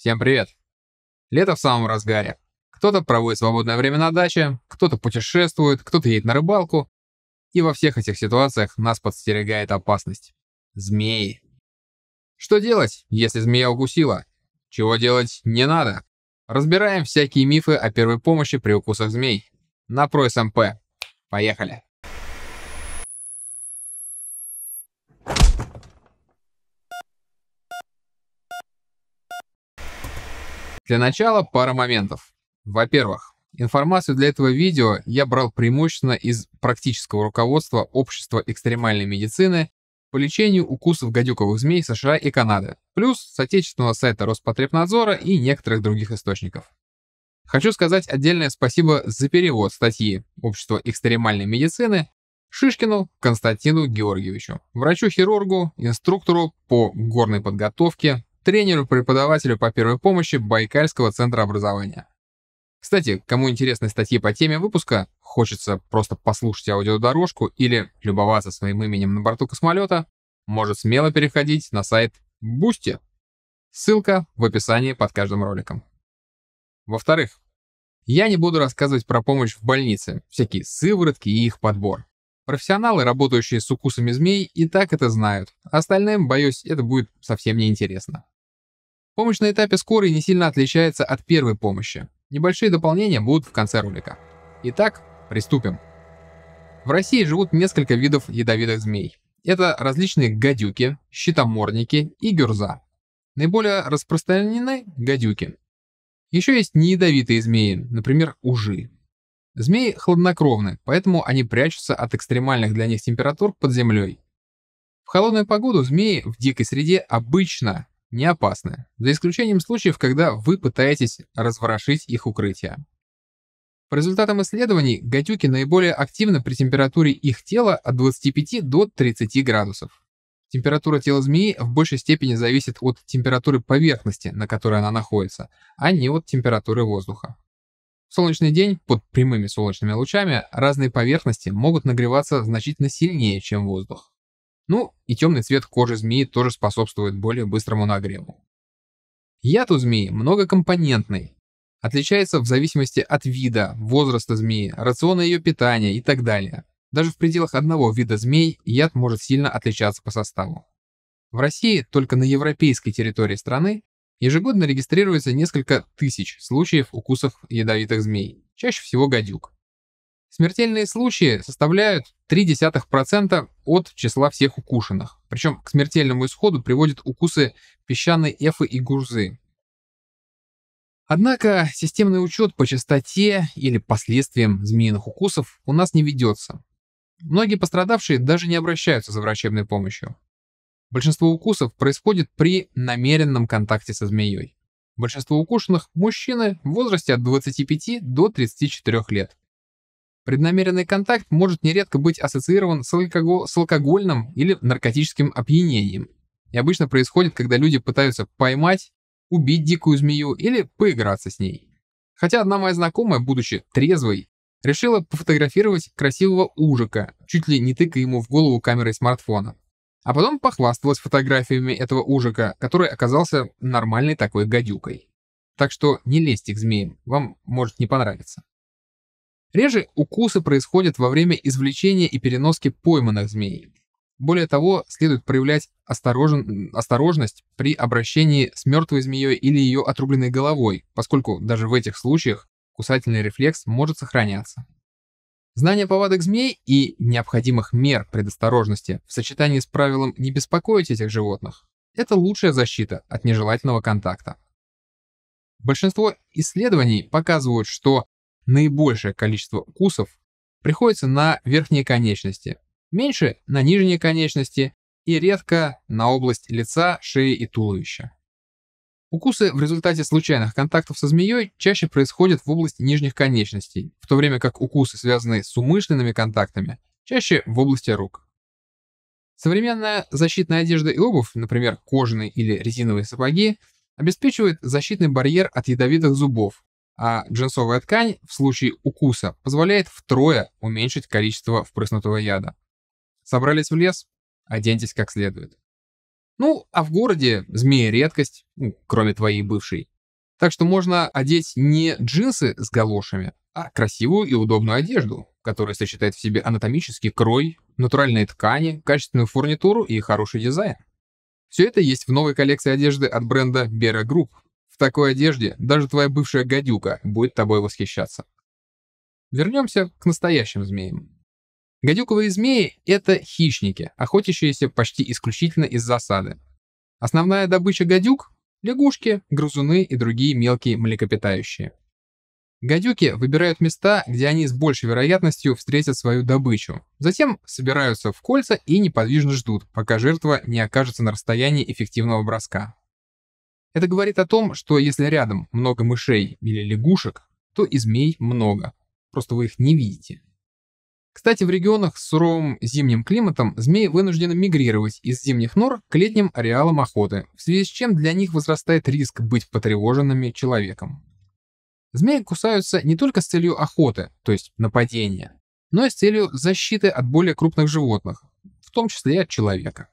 Всем привет! Лето в самом разгаре. Кто-то проводит свободное время на даче, кто-то путешествует, кто-то едет на рыбалку. И во всех этих ситуациях нас подстерегает опасность. Змеи. Что делать, если змея укусила? Чего делать не надо? Разбираем всякие мифы о первой помощи при укусах змей. На про СМП. Поехали! Для начала пара моментов. Во-первых, информацию для этого видео я брал преимущественно из практического руководства Общества экстремальной медицины по лечению укусов гадюковых змей США и Канады, плюс с отечественного сайта Роспотребнадзора и некоторых других источников. Хочу сказать отдельное спасибо за перевод статьи Общества экстремальной медицины Шишкину Константину Георгиевичу, врачу-хирургу, инструктору по горной подготовке тренеру-преподавателю по первой помощи Байкальского центра образования. Кстати, кому интересны статьи по теме выпуска, хочется просто послушать аудиодорожку или любоваться своим именем на борту космолета, может смело переходить на сайт Бусти. Ссылка в описании под каждым роликом. Во-вторых, я не буду рассказывать про помощь в больнице, всякие сыворотки и их подбор. Профессионалы, работающие с укусами змей, и так это знают. Остальным, боюсь, это будет совсем неинтересно. Помощь на этапе скорой не сильно отличается от первой помощи. Небольшие дополнения будут в конце ролика. Итак, приступим. В России живут несколько видов ядовитых змей. Это различные гадюки, щитоморники и гюрза. Наиболее распространены гадюки. Еще есть неядовитые змеи, например, ужи. Змеи хладнокровны, поэтому они прячутся от экстремальных для них температур под землей. В холодную погоду змеи в дикой среде обычно не опасны, за исключением случаев, когда вы пытаетесь разворошить их укрытие. По результатам исследований, гадюки наиболее активны при температуре их тела от 25 до 30 градусов. Температура тела змеи в большей степени зависит от температуры поверхности, на которой она находится, а не от температуры воздуха. В солнечный день под прямыми солнечными лучами разные поверхности могут нагреваться значительно сильнее, чем воздух. Ну и темный цвет кожи змеи тоже способствует более быстрому нагреву. Яд у змеи многокомпонентный. Отличается в зависимости от вида, возраста змеи, рациона ее питания и так далее. Даже в пределах одного вида змей яд может сильно отличаться по составу. В России только на европейской территории страны ежегодно регистрируется несколько тысяч случаев укусов ядовитых змей, чаще всего гадюк. Смертельные случаи составляют 0,3% от числа всех укушенных. Причем к смертельному исходу приводят укусы песчаной эфы и гурзы. Однако системный учет по частоте или последствиям змеиных укусов у нас не ведется. Многие пострадавшие даже не обращаются за врачебной помощью. Большинство укусов происходит при намеренном контакте со змеей. Большинство укушенных – мужчины в возрасте от 25 до 34 лет. Преднамеренный контакт может нередко быть ассоциирован с, алкоголь, с алкогольным или наркотическим опьянением и обычно происходит, когда люди пытаются поймать, убить дикую змею или поиграться с ней. Хотя одна моя знакомая, будучи трезвой, решила пофотографировать красивого ужика, чуть ли не тыкая ему в голову камерой смартфона. А потом похвасталась фотографиями этого ужика, который оказался нормальной такой гадюкой. Так что не лезьте к змеям, вам может не понравиться. Реже укусы происходят во время извлечения и переноски пойманных змей. Более того, следует проявлять осторожен... осторожность при обращении с мертвой змеей или ее отрубленной головой, поскольку даже в этих случаях кусательный рефлекс может сохраняться. Знание повадок змей и необходимых мер предосторожности в сочетании с правилом не беспокоить этих животных – это лучшая защита от нежелательного контакта. Большинство исследований показывают, что Наибольшее количество укусов приходится на верхние конечности, меньше на нижние конечности и редко на область лица, шеи и туловища. Укусы в результате случайных контактов со змеей чаще происходят в области нижних конечностей, в то время как укусы, связанные с умышленными контактами, чаще в области рук. Современная защитная одежда и обувь, например, кожаные или резиновые сапоги, обеспечивает защитный барьер от ядовитых зубов, а джинсовая ткань в случае укуса позволяет втрое уменьшить количество впрыснутого яда. Собрались в лес? Оденьтесь как следует. Ну, а в городе змеи редкость, ну, кроме твоей бывшей. Так что можно одеть не джинсы с галошами, а красивую и удобную одежду, которая сочетает в себе анатомический крой, натуральные ткани, качественную фурнитуру и хороший дизайн. Все это есть в новой коллекции одежды от бренда Bera Group, такой одежде даже твоя бывшая гадюка будет тобой восхищаться. Вернемся к настоящим змеям. Гадюковые змеи – это хищники, охотящиеся почти исключительно из засады. Основная добыча гадюк – лягушки, грызуны и другие мелкие млекопитающие. Гадюки выбирают места, где они с большей вероятностью встретят свою добычу. Затем собираются в кольца и неподвижно ждут, пока жертва не окажется на расстоянии эффективного броска. Это говорит о том, что если рядом много мышей или лягушек, то и змей много, просто вы их не видите. Кстати, в регионах с суровым зимним климатом змеи вынуждены мигрировать из зимних нор к летним ареалам охоты, в связи с чем для них возрастает риск быть потревоженными человеком. Змеи кусаются не только с целью охоты, то есть нападения, но и с целью защиты от более крупных животных, в том числе и от человека.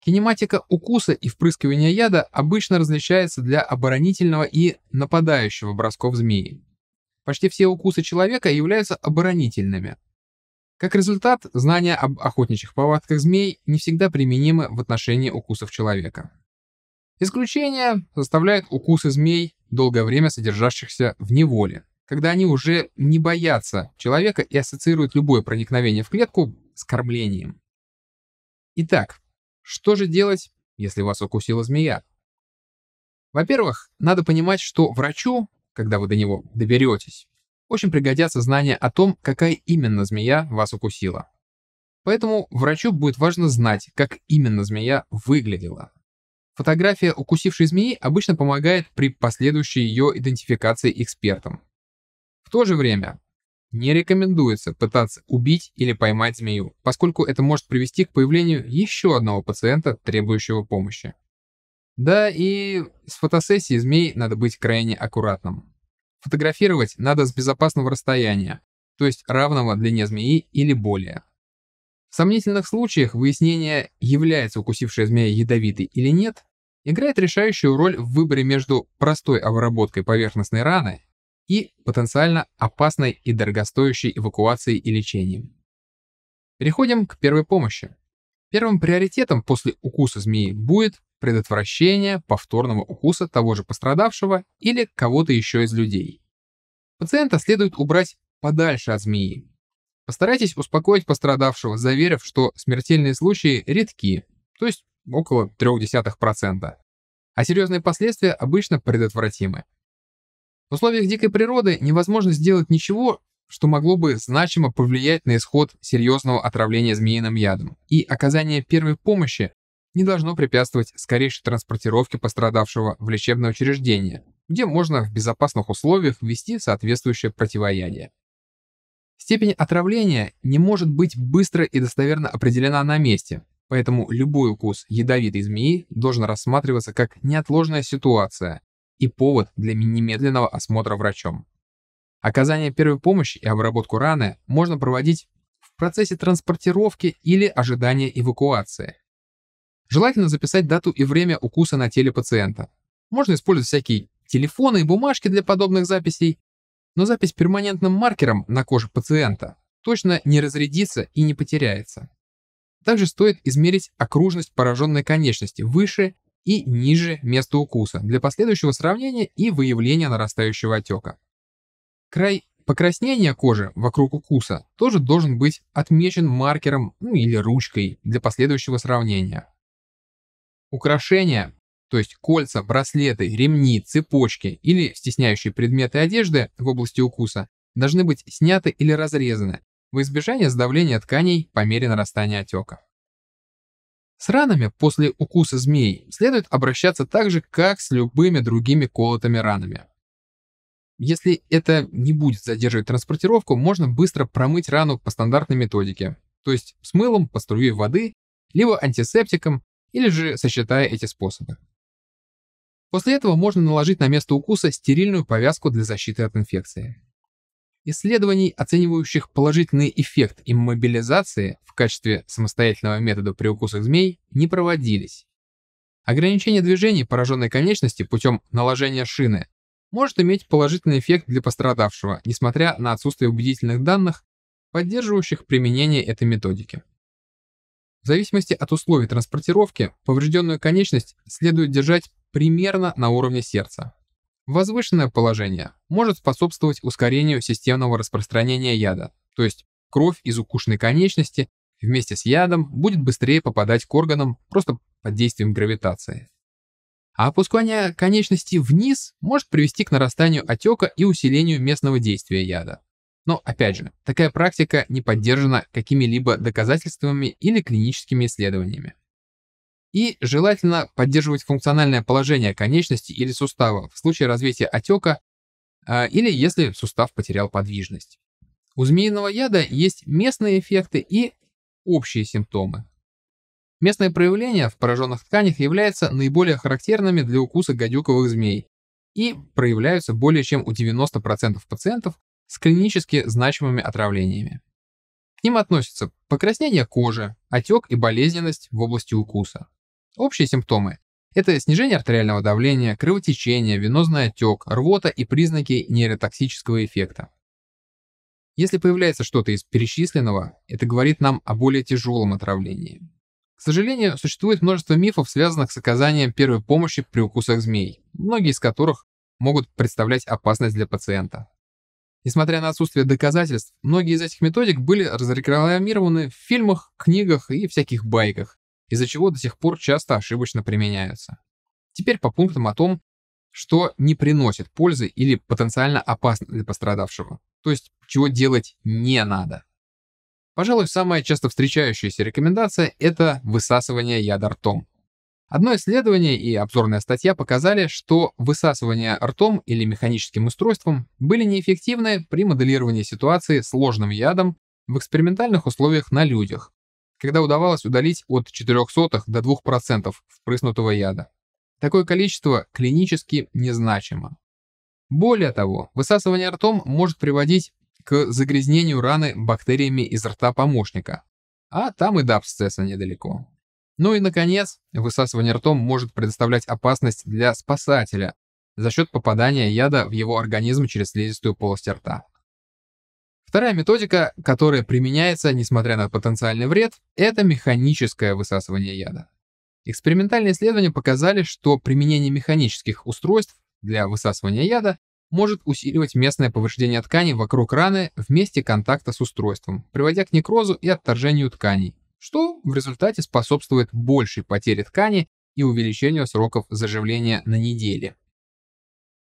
Кинематика укуса и впрыскивания яда обычно различается для оборонительного и нападающего бросков змеи. Почти все укусы человека являются оборонительными. Как результат, знания об охотничьих повадках змей не всегда применимы в отношении укусов человека. Исключение составляют укусы змей, долгое время содержащихся в неволе, когда они уже не боятся человека и ассоциируют любое проникновение в клетку с кормлением. Итак, что же делать, если вас укусила змея? Во-первых, надо понимать, что врачу, когда вы до него доберетесь, очень пригодятся знания о том, какая именно змея вас укусила. Поэтому врачу будет важно знать, как именно змея выглядела. Фотография укусившей змеи обычно помогает при последующей ее идентификации экспертом. В то же время не рекомендуется пытаться убить или поймать змею, поскольку это может привести к появлению еще одного пациента, требующего помощи. Да и с фотосессией змей надо быть крайне аккуратным. Фотографировать надо с безопасного расстояния, то есть равного длине змеи или более. В сомнительных случаях выяснение, является укусившая змея ядовитой или нет, играет решающую роль в выборе между простой обработкой поверхностной раны и потенциально опасной и дорогостоящей эвакуации и лечением. Переходим к первой помощи. Первым приоритетом после укуса змеи будет предотвращение повторного укуса того же пострадавшего или кого-то еще из людей. Пациента следует убрать подальше от змеи. Постарайтесь успокоить пострадавшего, заверив, что смертельные случаи редки, то есть около 0,3%, а серьезные последствия обычно предотвратимы. В условиях дикой природы невозможно сделать ничего, что могло бы значимо повлиять на исход серьезного отравления змеиным ядом, и оказание первой помощи не должно препятствовать скорейшей транспортировке пострадавшего в лечебное учреждение, где можно в безопасных условиях ввести соответствующее противоядие. Степень отравления не может быть быстро и достоверно определена на месте, поэтому любой укус ядовитой змеи должен рассматриваться как неотложная ситуация, и повод для немедленного осмотра врачом. Оказание первой помощи и обработку раны можно проводить в процессе транспортировки или ожидания эвакуации. Желательно записать дату и время укуса на теле пациента. Можно использовать всякие телефоны и бумажки для подобных записей, но запись перманентным маркером на коже пациента точно не разрядится и не потеряется. Также стоит измерить окружность пораженной конечности выше и ниже места укуса для последующего сравнения и выявления нарастающего отека. Край покраснения кожи вокруг укуса тоже должен быть отмечен маркером ну, или ручкой для последующего сравнения. Украшения, то есть кольца, браслеты, ремни, цепочки или стесняющие предметы одежды в области укуса, должны быть сняты или разрезаны в избежание сдавления тканей по мере нарастания отеков. С ранами после укуса змей следует обращаться так же, как с любыми другими колотыми ранами. Если это не будет задерживать транспортировку, можно быстро промыть рану по стандартной методике, то есть с мылом по струе воды, либо антисептиком, или же сочетая эти способы. После этого можно наложить на место укуса стерильную повязку для защиты от инфекции. Исследований, оценивающих положительный эффект иммобилизации в качестве самостоятельного метода при укусах змей, не проводились. Ограничение движений пораженной конечности путем наложения шины может иметь положительный эффект для пострадавшего, несмотря на отсутствие убедительных данных, поддерживающих применение этой методики. В зависимости от условий транспортировки, поврежденную конечность следует держать примерно на уровне сердца. Возвышенное положение может способствовать ускорению системного распространения яда, то есть кровь из укушенной конечности вместе с ядом будет быстрее попадать к органам просто под действием гравитации. А опускание конечности вниз может привести к нарастанию отека и усилению местного действия яда. Но опять же, такая практика не поддержана какими-либо доказательствами или клиническими исследованиями. И желательно поддерживать функциональное положение конечности или сустава в случае развития отека а, или если сустав потерял подвижность. У змеиного яда есть местные эффекты и общие симптомы. Местные проявления в пораженных тканях являются наиболее характерными для укуса гадюковых змей и проявляются более чем у 90% пациентов с клинически значимыми отравлениями. К ним относятся покраснение кожи, отек и болезненность в области укуса. Общие симптомы – это снижение артериального давления, кровотечение, венозный отек, рвота и признаки нейротоксического эффекта. Если появляется что-то из перечисленного, это говорит нам о более тяжелом отравлении. К сожалению, существует множество мифов, связанных с оказанием первой помощи при укусах змей, многие из которых могут представлять опасность для пациента. Несмотря на отсутствие доказательств, многие из этих методик были разрекламированы в фильмах, книгах и всяких байках, из-за чего до сих пор часто ошибочно применяются. Теперь по пунктам о том, что не приносит пользы или потенциально опасно для пострадавшего, то есть чего делать не надо. Пожалуй, самая часто встречающаяся рекомендация – это высасывание яда ртом. Одно исследование и обзорная статья показали, что высасывание ртом или механическим устройством были неэффективны при моделировании ситуации сложным ядом в экспериментальных условиях на людях, когда удавалось удалить от 0,04 до 2% впрыснутого яда. Такое количество клинически незначимо. Более того, высасывание ртом может приводить к загрязнению раны бактериями из рта помощника, а там и до абсцесса недалеко. Ну и, наконец, высасывание ртом может предоставлять опасность для спасателя за счет попадания яда в его организм через слизистую полость рта. Вторая методика, которая применяется, несмотря на потенциальный вред, это механическое высасывание яда. Экспериментальные исследования показали, что применение механических устройств для высасывания яда может усиливать местное повреждение ткани вокруг раны в месте контакта с устройством, приводя к некрозу и отторжению тканей, что в результате способствует большей потере ткани и увеличению сроков заживления на неделе.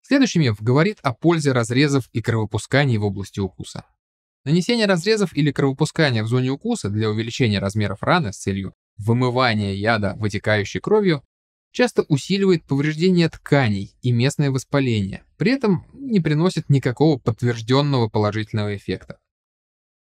Следующий миф говорит о пользе разрезов и кровопусканий в области укуса. Нанесение разрезов или кровопускания в зоне укуса для увеличения размеров раны с целью вымывания яда, вытекающей кровью, часто усиливает повреждение тканей и местное воспаление, при этом не приносит никакого подтвержденного положительного эффекта.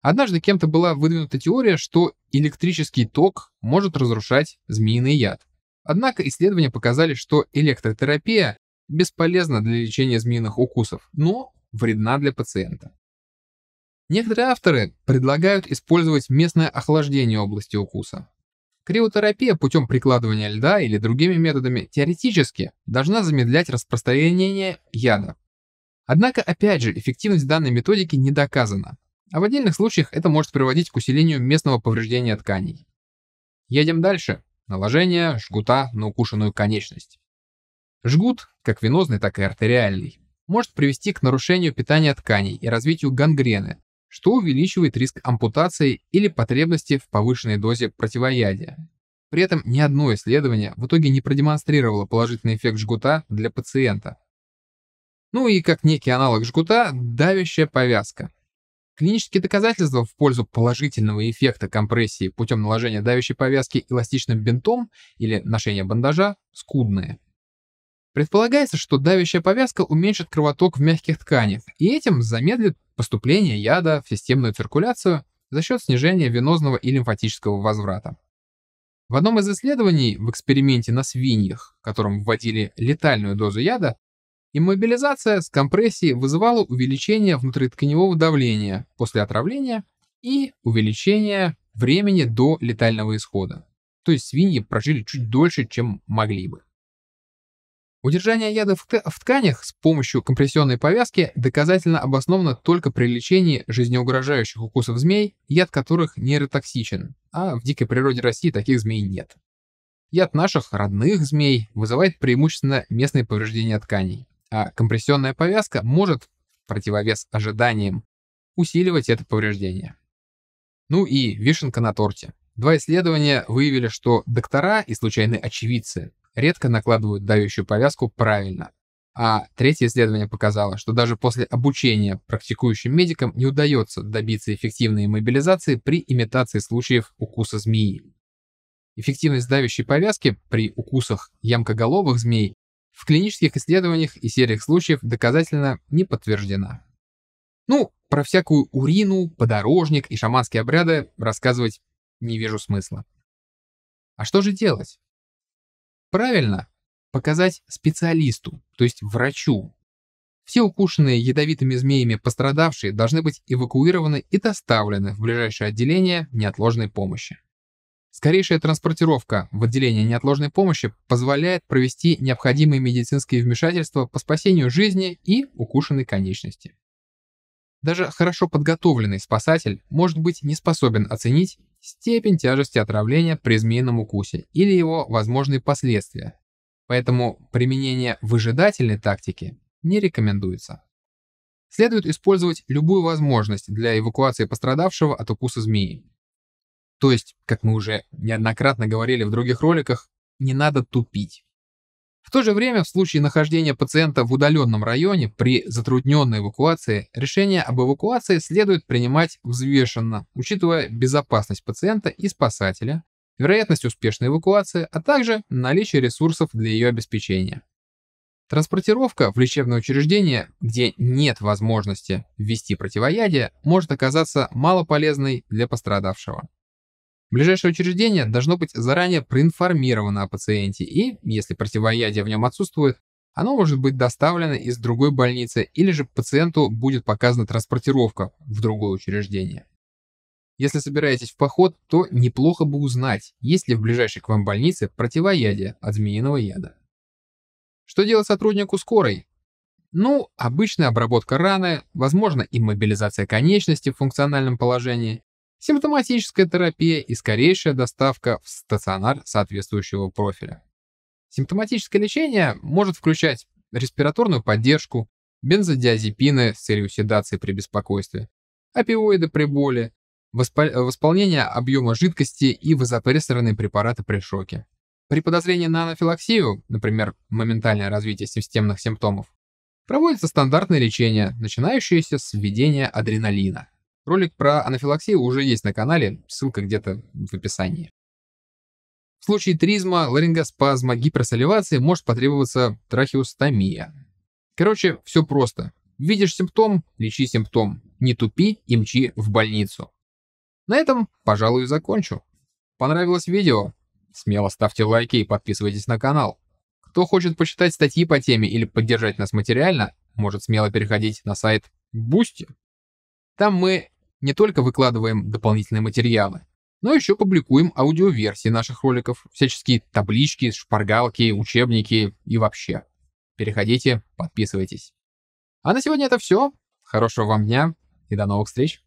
Однажды кем-то была выдвинута теория, что электрический ток может разрушать змеиный яд. Однако исследования показали, что электротерапия бесполезна для лечения змеиных укусов, но вредна для пациента. Некоторые авторы предлагают использовать местное охлаждение области укуса. Криотерапия путем прикладывания льда или другими методами теоретически должна замедлять распространение яда. Однако, опять же, эффективность данной методики не доказана, а в отдельных случаях это может приводить к усилению местного повреждения тканей. Едем дальше. Наложение жгута на укушенную конечность. Жгут, как венозный, так и артериальный, может привести к нарушению питания тканей и развитию гангрены, что увеличивает риск ампутации или потребности в повышенной дозе противоядия. При этом ни одно исследование в итоге не продемонстрировало положительный эффект жгута для пациента. Ну и как некий аналог жгута – давящая повязка. Клинические доказательства в пользу положительного эффекта компрессии путем наложения давящей повязки эластичным бинтом или ношения бандажа скудные. Предполагается, что давящая повязка уменьшит кровоток в мягких тканях и этим замедлит поступление яда в системную циркуляцию за счет снижения венозного и лимфатического возврата. В одном из исследований в эксперименте на свиньях, которым вводили летальную дозу яда, иммобилизация с компрессией вызывала увеличение внутритканевого давления после отравления и увеличение времени до летального исхода. То есть свиньи прожили чуть дольше, чем могли бы. Удержание яда в, тканях с помощью компрессионной повязки доказательно обосновано только при лечении жизнеугрожающих укусов змей, яд которых нейротоксичен, а в дикой природе России таких змей нет. Яд наших родных змей вызывает преимущественно местные повреждения тканей, а компрессионная повязка может, противовес ожиданиям, усиливать это повреждение. Ну и вишенка на торте. Два исследования выявили, что доктора и случайные очевидцы редко накладывают давящую повязку правильно. А третье исследование показало, что даже после обучения практикующим медикам не удается добиться эффективной мобилизации при имитации случаев укуса змеи. Эффективность давящей повязки при укусах ямкоголовых змей в клинических исследованиях и сериях случаев доказательно не подтверждена. Ну, про всякую урину, подорожник и шаманские обряды рассказывать не вижу смысла. А что же делать? Правильно, показать специалисту, то есть врачу. Все укушенные ядовитыми змеями пострадавшие должны быть эвакуированы и доставлены в ближайшее отделение неотложной помощи. Скорейшая транспортировка в отделение неотложной помощи позволяет провести необходимые медицинские вмешательства по спасению жизни и укушенной конечности. Даже хорошо подготовленный спасатель может быть не способен оценить степень тяжести отравления при змеином укусе или его возможные последствия, поэтому применение выжидательной тактики не рекомендуется. Следует использовать любую возможность для эвакуации пострадавшего от укуса змеи. То есть, как мы уже неоднократно говорили в других роликах, не надо тупить. В то же время, в случае нахождения пациента в удаленном районе при затрудненной эвакуации, решение об эвакуации следует принимать взвешенно, учитывая безопасность пациента и спасателя, вероятность успешной эвакуации, а также наличие ресурсов для ее обеспечения. Транспортировка в лечебное учреждение, где нет возможности ввести противоядие, может оказаться малополезной для пострадавшего. Ближайшее учреждение должно быть заранее проинформировано о пациенте и, если противоядие в нем отсутствует, оно может быть доставлено из другой больницы или же пациенту будет показана транспортировка в другое учреждение. Если собираетесь в поход, то неплохо бы узнать, есть ли в ближайшей к вам больнице противоядие от змеиного яда. Что делать сотруднику скорой? Ну, обычная обработка раны, возможно, иммобилизация конечности в функциональном положении симптоматическая терапия и скорейшая доставка в стационар соответствующего профиля. Симптоматическое лечение может включать респираторную поддержку, бензодиазепины с целью седации при беспокойстве, опиоиды при боли, воспал... восполнение объема жидкости и вазопрессорные препараты при шоке. При подозрении на анафилаксию, например, моментальное развитие системных симптомов, проводится стандартное лечение, начинающееся с введения адреналина. Ролик про анафилаксию уже есть на канале, ссылка где-то в описании. В случае тризма, ларингоспазма, гиперсаливации может потребоваться трахеостомия. Короче, все просто. Видишь симптом – лечи симптом. Не тупи и мчи в больницу. На этом, пожалуй, закончу. Понравилось видео? Смело ставьте лайки и подписывайтесь на канал. Кто хочет почитать статьи по теме или поддержать нас материально, может смело переходить на сайт Бусти. Там мы не только выкладываем дополнительные материалы, но еще публикуем аудиоверсии наших роликов, всяческие таблички, шпаргалки, учебники и вообще. Переходите, подписывайтесь. А на сегодня это все. Хорошего вам дня и до новых встреч.